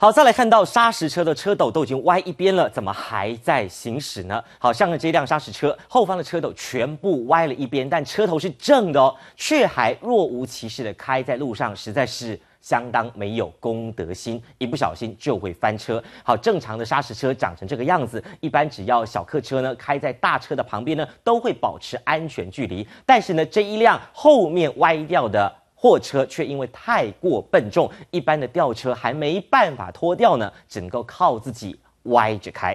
好，再来看到砂石车的车斗都已经歪一边了，怎么还在行驶呢？好，上了这辆砂石车后方的车斗全部歪了一边，但车头是正的哦，却还若无其事的开在路上，实在是相当没有公德心，一不小心就会翻车。好，正常的砂石车长成这个样子，一般只要小客车呢开在大车的旁边呢，都会保持安全距离，但是呢，这一辆后面歪掉的。货车却因为太过笨重，一般的吊车还没办法脱掉呢，只能够靠自己歪着开。